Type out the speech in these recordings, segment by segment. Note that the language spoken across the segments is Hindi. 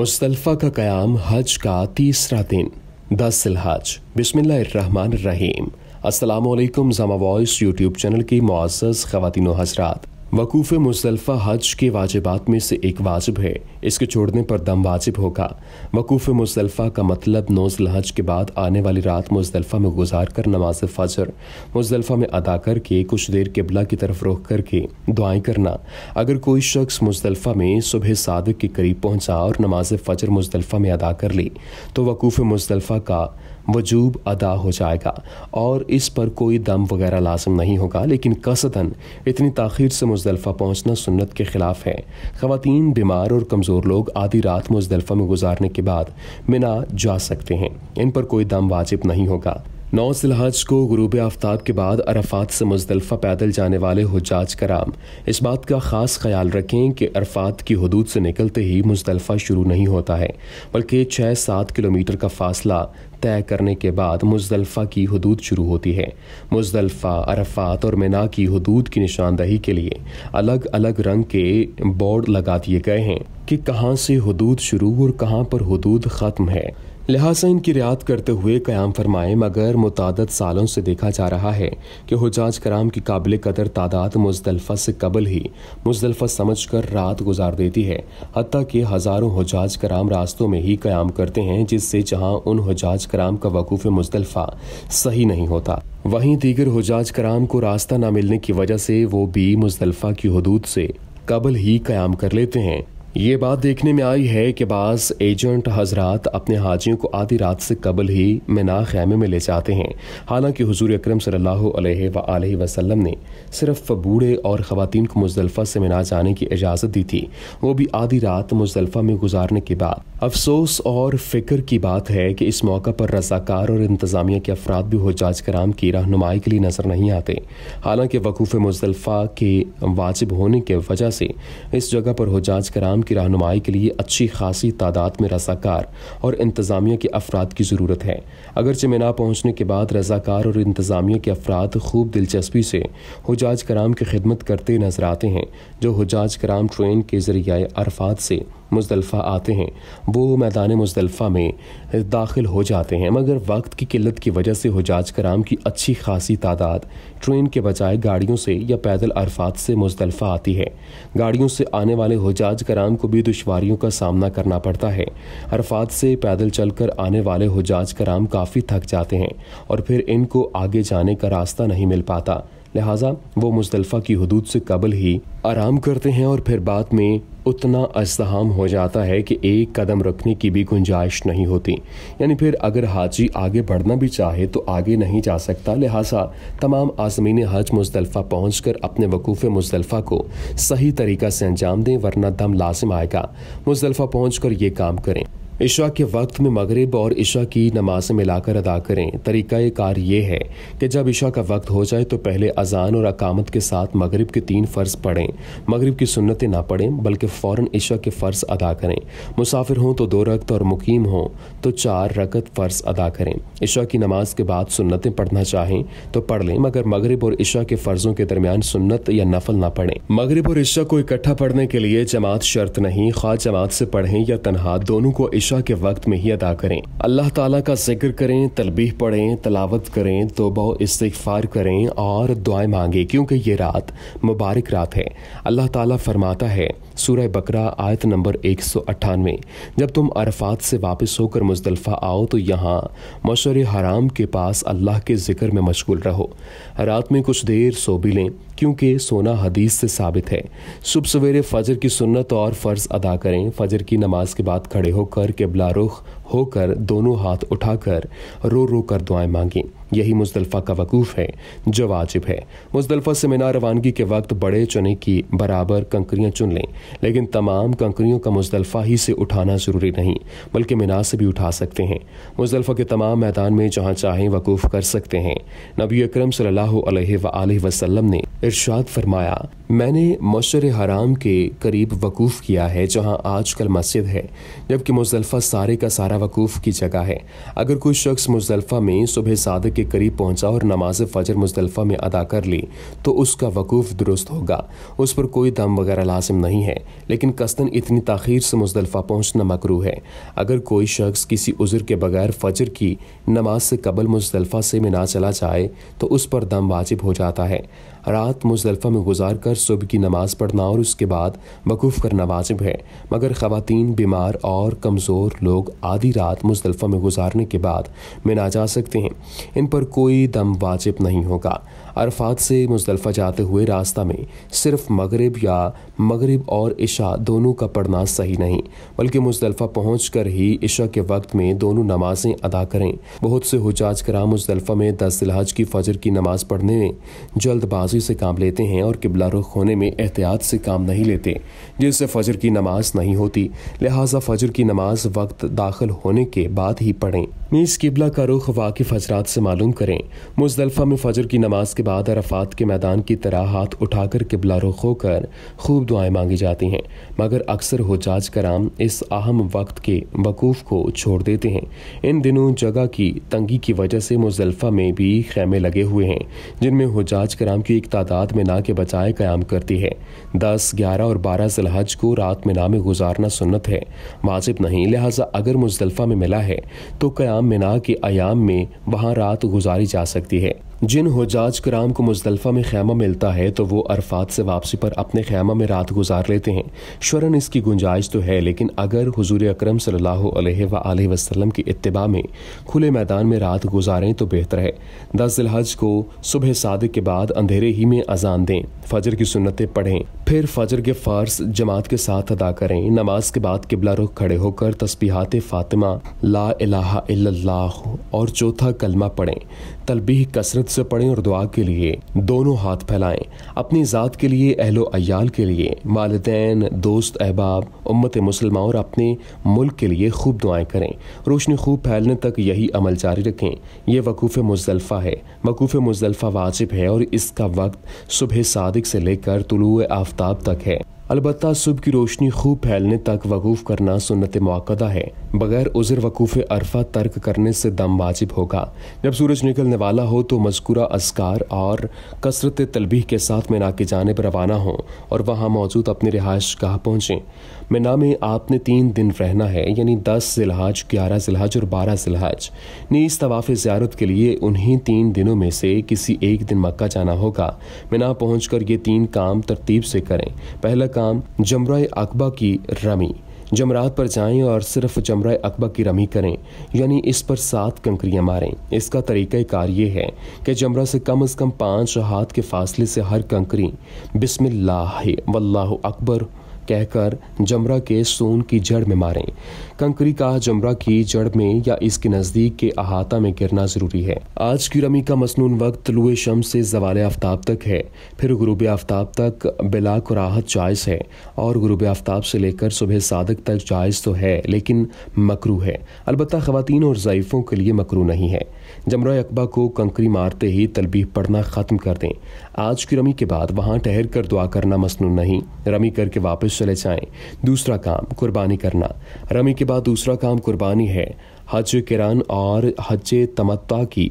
मुस्तलफ़ा का क़याम हज का तीसरा दिन दस सिलहज बिसमिल्लाम असलम जमा वॉइस यूट्यूब चैनल की मुआज़ ख़वान हजरात वकूफ़ मुजलफ़ा हज के वाजिबात में से एक वाजिब है इसके छोड़ने पर दम वाजिब होगा वकूफ़ मुजलफ़ा का मतलब नौजल हज के बाद आने वाली रात मुजलफ़ा में गुजार कर नमाज फजर मुजलफ़ा में अदा करके कुछ देर किबला की तरफ रोक करके दुआएं करना अगर कोई शख्स मुजलफ़ा में सुबह सादक के करीब पहुंचा और नमाज फजर मुजलफ़ा में अदा कर ली तो वकूफ़ मुजलफ़ा का वजूब अदा हो जाएगा और इस पर कोई दम वगैरह लाजम नहीं होगा लेकिन कसदन इतनी तखीर से मुजदलफ़ा पहुँचना सुन्नत के ख़िलाफ़ है खातन बीमार और कमज़ोर लोग आधी रात मुजदलफ़ा में गुजारने के बाद मिना जा सकते हैं इन पर कोई दम वाजिब नहीं होगा नौ जिलहज को गुरूब आफ्ताब के बाद अरफात से मुजदलफ़ा पैदल जाने वाले हजाज कराम इस बात का ख़ास ख्याल रखें कि अरफात की हदूद से निकलते ही मुजदलफ़ा शुरू नहीं होता है बल्कि छः सात किलोमीटर का फासला तय करने के बाद मुजदलफ़ा की हदूद शुरू होती है मुजदलफ़ा अरफात और मीना की हदूद की निशानदही के लिए अलग अलग रंग के बोर्ड लगा दिए गए हैं कि कहाँ से हदूद शुरू और कहाँ पर हदूद ख़त्म है लिहाजा इनकी रियात करते हुए क़याम फरमाए मगर मुतद सालों से देखा जा रहा है कि हजाज कराम की काबिल कदर तादाद मुजदलफा से कबल ही मुजदलफा समझ कर रात गुजार देती है हती कि हज़ारों हजाज कराम रास्तों में ही क़याम करते हैं जिससे जहाँ उन हजाज कराम का वकूफ़ मुजदलफा सही नहीं होता वहीं दीगर हजाज कराम को रास्ता न मिलने की वजह से वो भी मुजदलफा की हदूद से कबल ही क्याम कर लेते हैं ये बात देखने में आई है कि बाज़ एजेंट हजरत अपने हाजियों को आधी रात से कबल ही मिना खैमे में ले जाते हैं हालांकि हजूर अक्रम सल्लल्लाहु ने सिर्फ बूढ़े और ख़वान को मुजलफ़ा से मिना जाने की इजाज़त दी थी वो भी आधी रात मुजलफ़ा में गुजारने के बाद अफसोस और फिक्र की बात है कि इस मौका पर रजाकार और इंतज़ामिया के अफराद भी हजाज कराम की रहनुमाई के लिए नज़र नहीं आते हालांकि वकूफ़ मुजलफ़ा के वाजिब होने के वजह से इस जगह पर हजाज कराम आवाम की रहनुमाई के लिए अच्छी खासी तादाद में रजाकार और इंतज़ामिया के अफराद की ज़रूरत है अगरचे मीना पहुँचने के बाद रजाकार और इंतज़ामिया के अफराद खूब दिलचस्पी से हजाज कराम की खिदमत करते नजर आते हैं जो हजाज कराम ट्रेन के ज़रिए अरफात से मुजदलफ़ा आते हैं वो मैदान मुजदलफ़ा में दाखिल हो जाते हैं मगर वक्त की किल्लत की वजह से हजाज कराम की अच्छी खासी तादाद ट्रेन के बजाय गाड़ियों से या पैदल अरफात से मुजदलफ़ा आती है गाड़ियों से आने वाले हजाज कराम को भी दुशारियों का सामना करना पड़ता है अरफात से पैदल चलकर आने वाले हजाज कराम काफ़ी थक जाते हैं और फिर इनको आगे जाने का रास्ता नहीं मिल पाता लिहाजा वो मुस्तलफ़ा की हदूद से कबल ही आराम करते हैं और फिर बाद में उतना अजहम हो जाता है कि एक कदम रखने की भी गुंजाइश नहीं होती यानी फिर अगर हाजी आगे बढ़ना भी चाहे तो आगे नहीं जा सकता लिहाजा तमाम आजमीन हज मुस्तलफ़ा पहुँच कर अपने वकूफ़ मुस्तलफ़ा को सही तरीक़ा से अंजाम दें वरना दम लाजिम आएगा मुस्तलफ़ा पहुँच कर ये काम करें इशा के वक्त में मगरिब और इशा की नमाज मिलाकर अदा करें तरीका कार ये है कि जब इशा का वक्त हो जाए तो पहले अजान और अकामत के साथ मगरिब के तीन फ़र्ज़ पढ़ें मगरिब की सुन्नतें ना पढ़ें बल्कि फ़ौर इशा के फ़र्ज़ अदा करें मुसाफिर हों तो दो रक्त और मुकीम हों तो चार रकत फ़र्ज़ अदा करें इशा की नमाज के बाद सुन्नतें पढ़ना चाहें तो पढ़ लें मगर मगरब और इशा के फ़र्ज़ों के दरमियान सुन्नत या नफल ना पढ़ें मगरब और इशा को इकट्ठा पढ़ने के लिए जमात शर्त नहीं खास जमात से पढ़ें या तनहा दोनों को इशा ईशा के वक्त में ही अदा करें अल्लाह ताला का जिक्र करें तलबीह पढ़ें तलावत करें तोबा इस्तफार करें और दुआएं मांगें क्योंकि ये रात मुबारक रात है अल्लाह ताला फरमाता है सूरह बकरा आयत नंबर एक सौ अट्ठानवे जब तुम अरफात से वापस होकर मुजदलफ़ा आओ तो यहाँ मशर हराम के पास अल्लाह के जिक्र में मशगूल रहो रात में कुछ देर सो भी लें क्योंकि सोना हदीस से साबित है सुबह सवेरे फजर की सुन्नत और फ़र्ज़ अदा करें फजर की नमाज के बाद खड़े होकर किबला रुख होकर दोनों हाथ उठाकर रो रो कर दुआएं मांगें यही मुजदलफ़ा का वकूफ़ है जो वाजिब है मुजदलफ़ा से मीना रवानगी के वक्त बड़े चने की बराबर कंकरियाँ चुन लें लेकिन तमाम कंकरियों का मुजदलफ़ा ही से उठाना ज़रूरी नहीं बल्कि मीना से भी उठा सकते हैं मुजदलफ़ा के तमाम मैदान में जहाँ चाहें वकूफ़ कर सकते हैं नबी अक्रम वसल्लम ने इर्शाद फरमाया मैंने मशर हराम के करीब वकूफ़ किया है जहाँ आजकल मस्जिद है जबकि मुजलफा सारे का सारा वकूफ़ की जगह है अगर कोई शख्स मुजलफा में सुबह सादक के करीब पहुंचा और नमाज फजर मुजदलफ़ा में अदा कर ली तो उसका वकूफ़ दुरुस्त होगा उस पर कोई दम वगैरह लाजिम नहीं है लेकिन कस्तन इतनी तखीर से मुजदलफ़ा पहुँचना मकरू है अगर कोई शख्स किसी उज़र के बगैर फजर की नमाज से कबल मुजदलफ़ा से मिना चला जाए तो उस पर दम वाजिब हो जाता है रात मुजलफा में गुजार कर सुबह की नमाज पढ़ना और उसके बाद वकूफ़ करना वाजिब है मगर ख़वातीन बीमार और कमज़ोर लोग आधी रात मुजलफा में गुजारने के बाद मिना जा सकते हैं इन पर कोई दम वाजिब नहीं होगा अरफात से मुजलफा जाते हुए रास्ता में सिर्फ मगरब या मगरब और इशा दोनों का पढ़ना सही नहीं बल्कि मुजलफा पहुँच कर ही इशा के वक्त में दोनों नमाजें अदा करें बहुत से हजाज कराम मुजलफा में दस दिलहज की फजर की नमाज पढ़ने में जल्दबाजी से काम लेते हैं और किबला रुख होने में एहतियात से काम नहीं लेते जिससे फजर की नमाज नहीं होती लिहाजा फजर की नमाज वक्त दाखिल होने के बाद ही पढ़ें मीस किबला का रुख वाकिफ हजरात से मालूम करें मुजलफा में फजर की नमाज के बाद अरफात के मैदान की तरह हाथ उठाकर किबला रुख होकर खूब दुआएं मांगी जाती हैं मगर अक्सर हुजाज कराम इस अहम वक्त के वकूफ़ को छोड़ देते हैं इन दिनों जगह की तंगी की वजह से मुजल्फ़ा में भी खैमे लगे हुए हैं जिनमें हुजाज कराम की एक तादाद में ना के बजाय क्याम करती है दस ग्यारह और बारह जलहज को रात में ना में गुजारना सुनत है वाजिब नहीं लिहाजा अगर मुजल्फ़ा में मिला है तो क्याम मिना के आयाम में वहाँ रात गुजारी जा सकती है जिन हजाज कराम को मुजदलफा में खैमा मिलता है तो वो अरफात से वापसी पर अपने खैमा में रात गुजार लेते हैं शरण इसकी गुंजाइश तो है लेकिन अगर हजूर अक्रम सल्लल्लाहु की इतबा में खुले मैदान में रात गुजारें तो बेहतर है दस दिलहज को सुबह सादक के बाद अंधेरे ही में अजान दें फजर की सुनतें पढ़ें फिर फजर के फ़र्ज जमात के साथ अदा करें नमाज के बाद किबला रुख खड़े होकर तस्बीहात फ़ातिमा ला इलाहा इल्लल्लाह और चौथा कलमा पढ़ें तलबीह कसरत से पढ़ें और दुआ के लिए दोनों हाथ फैलाएं अपनी ज़ात के लिए अहलो अयाल के लिए वालदेन दोस्त अहबाब उम्मत मुसलमान और अपने मुल्क के लिए खूब दुआएं करें रोशनी खूब फैलने तक यही अमल जारी रखें यह वकूफ़ मुजलफ़ा है वकूफ़ मुजलफ़ा वाजिब है और इसका वक्त सुबह सादिक से लेकर तुलू आफ्ता आफ्ताब तक है अलबत् सुबह की रोशनी खूब फैलने तक वकूफ़ करना सुनत मौकदा है बगैर उजर वकूफ़ अरफा तर्क करने से दम वाजिब होगा जब सूरज निकलने वाला हो तो मजकूरा असकार और कसरत तलबी के साथ मिना के जाने पर रवाना हों और वहाँ मौजूद अपने रिहाइश गाह पहुँचें मिना में आपने तीन दिन रहना है यानी दस जिलहज ग्यारह जिलहज और बारह जिलहज इस तवाफ़ ज़्यारत के लिए उन्हीं तीन दिनों में से किसी एक दिन मक्का जाना होगा मिना पहुँच ये तीन काम तरतीब से करें पहला काम जमरा अकबा की रमी जमरात पर जाएं और सिर्फ जमरा अकबा की रमी करें यानी इस पर सात कंकरियां मारें इसका तरीका कार ये है कि जमरा से कम अज़ कम पाँच हाथ के फासले से हर कंकरी बिस्मिल्लाह अकबर कहकर जमरा के सोन की जड़ में मारें कंकरी का जमरा की जड़ में या इसके नजदीक के अहाता में गिरना जरूरी है आज की रमी का मसनून वक्त लुए शम से जवाल आफ्ताब तक है फिर गुरुब आफ्ताब तक बिलाक राहत जायज़ है और गुरुब आफ्ताब से लेकर सुबह सादक तक जायज़ तो है लेकिन मकरू है अलबत् खुवान और ज़यफ़ों के लिए मकरू नहीं है जमरा अकबा को कंकरी मारते ही तलबी पढ़ना ख़त्म कर दें आज की रमी के बाद वहाँ ठहर कर दुआ करना मसनू नहीं रमी करके वापस चले जाएं दूसरा काम कुर्बानी करना रमी के बाद दूसरा काम कुर्बानी है हज किरान और हज तमत्ता की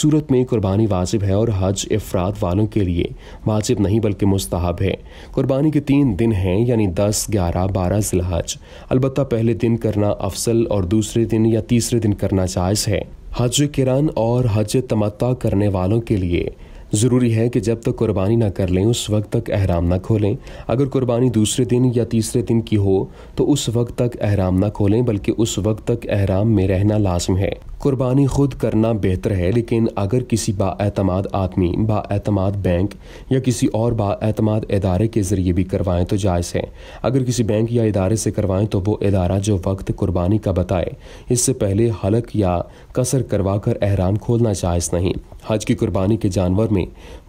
सूरत में कुर्बानी वाजिब है और हज अफराद वालों के लिए वाजिब नहीं बल्कि मुस्तहब है कुर्बानी के तीन दिन हैं यानी दस ग्यारह बारह हज अलबत् पहले दिन करना अफसल और दूसरे दिन या तीसरे दिन करना जायज़ है हज किरण और हज तमत्ता करने वालों के लिए ज़रूरी है कि जब तक कुर्बानी ना कर लें उस वक्त तक अहराम ना खोलें अगर कुर्बानी दूसरे दिन या तीसरे दिन की हो तो उस वक्त तक अहराम ना खोलें बल्कि उस वक्त तक अहराम में रहना लाजम है कुर्बानी खुद करना बेहतर है लेकिन अगर किसी बातमाद आदमी बातमाद बैंक या किसी और बातमाद इदारे के ज़रिए भी करवाएं तो जायज़ है अगर किसी बैंक या इदारे से करवाएं तो वो इदारा जो वक्त कुर्बानी का बताए इससे पहले हलक या कसर करवा कर अहराम खोलना जायज़ नहीं हज की कुर्बानी के जानवर में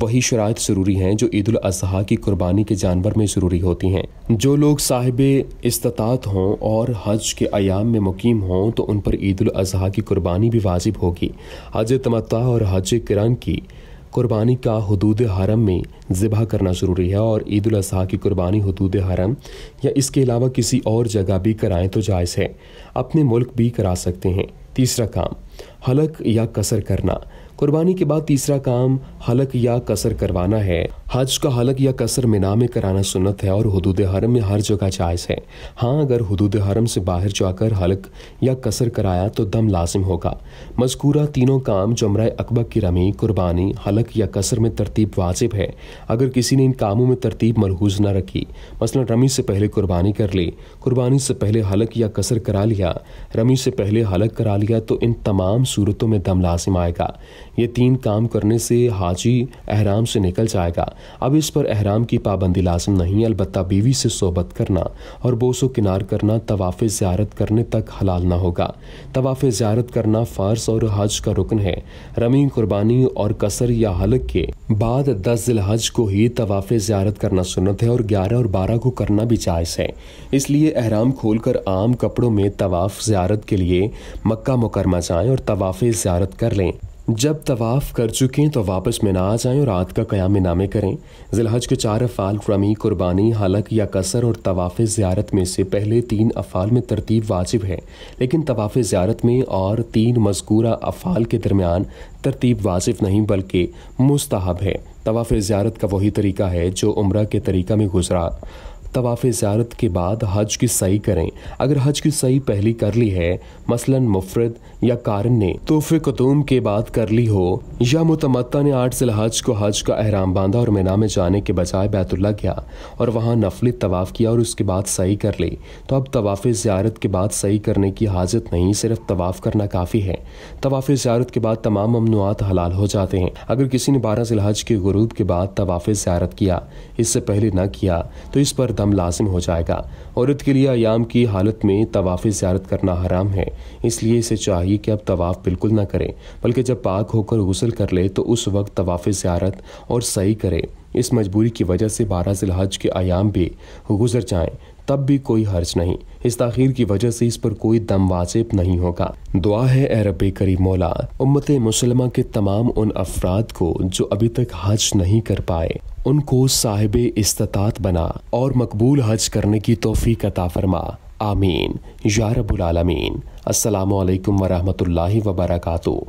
वही शराय ज़रूरी हैं जो ईद अजहा की कुर्बानी के जानवर में ज़रूरी होती हैं जो लोग साहिब इस्तात हों और हज के अयाम में मुकीम हों तो उन पर ईद अजहा की कुर्बानी भी वाजिब होगी हज तमत्ता और हज करंग की कुर्बानी का हदूद हरम में ज़िबा करना ज़रूरी है और ईद अजहा की कुर्बानी हदूद हरम या इसके अलावा किसी और जगह भी कराएं तो जायज़ है अपने मुल्क भी करा सकते हैं तीसरा काम हलक या कसर करना कुर्बानी के बाद तीसरा काम हलक या कसर करवाना है हज का हलक या कसर मीना में कराना सुन्नत है और हदूद हरम में हर जगह जायज़ है हाँ अगर हदूद हरम से बाहर जाकर हलक या कसर कराया तो दम लाजिम होगा मजकूरा तीनों काम जमरा अकबा की रमी कुर्बानी हलक या कसर में तरतीब वाजिब है अगर किसी ने इन कामों में तरतीब मरहूज़ न रखी मसला रमी से पहले कुर्बानी कर ली कुर्बानी से पहले हलक या कसर करा लिया रमी से पहले हलक करा लिया तो इन तमाम सूरतों में दम लाजिम आएगा ये तीन काम करने से हाजी अहराम से निकल जाएगा अब इस पर अहराम की पाबंदी लाजम नहीं अलबत् बीवी से सोबत करना और बोसो किनार करना तवाफ़ ज़्यारत करने तक हलाल ना होगा तवाफ़ ज़्यारत करना फ़ारस और हज का रुकन है रमी कुर्बानी और कसर या हलक के बाद दस दिल हज को ही तवाफ़ ज़्यारत करना सुनत है और ग्यारह और बारह को करना भी जायज़ है इसलिए अहराम कर आम कपड़ों में तवाफ़ ज़्यारत के लिए मक्का मुकरमा जाएँ और तवाफ़ ज़्यारत कर लें जब तवाफ़ कर चुके तो वापस ना आ जाए और रात का क्याम नामे करें जिलहज के चार अफ़ाल क्रमी कुर्बानी हलक या कसर और तवाफ़ ज़्यारत में से पहले तीन अफ़ाल में तरतीब वाजिब है लेकिन तवाफ़ ज़्यारत में और तीन मजकूरा अफ़ाल के दरमियान तरतीब वाजिब नहीं बल्कि मुस्तहब है तवाफ़ ज़्यारत का वही तरीका है जो उम्र के तरीका में गुजरा तवाफ़ ज़्यारत के बाद हज की सही करें अगर हज की सही पहली कर ली है मसलन मुफरद या कारन ने तोहफे कतूम के बाद कर ली हो या मुतमता ने आठ हज को हज का अहराम बांधा और मीना में जाने के बजाय बैतुल्ला गया और वहाँ नफली तवाफ़ किया और उसके बाद सही कर ली तो अब तवाफ़ ज़्यारत के बाद सही करने की हाजत नहीं सिर्फ तवाफ़ करना काफ़ी है तवाफ़ ज़्यारत के बाद तमाम ममनुआत हलाल हो जाते हैं अगर किसी ने बारह सिलहज के गुरूब के बाद तवाफ़ ज़्यारत किया इससे पहले न किया तो इस पर दम लाजिम हो जाएगा औरत के लिए आयाम की हालत में तवाफ़ ज़्यारत करना हराम है इसलिए इसे चाहिए कि अब तवाफ़ बिल्कुल ना करें बल्कि जब पाक होकर गसल कर ले तो उस वक्त तवाफ़ ज़्यारत और सही करें इस मजबूरी की वजह से बारह जिलहज के आयाम भी गुजर जाएं तब भी कोई हर्ज नहीं इस तखिर की वजह से इस पर कोई दम वाजिब नहीं होगा दुआ है ए रब करी मौला उम्मत मुसलमा के तमाम उन अफराद को जो अभी तक हज नहीं कर पाए उनको साहिब इस्तात बना और मकबूल हज करने की तोहफी का फरमा आमीन यारबुलमीन रबालमीन असलकम वरहमल वबरकू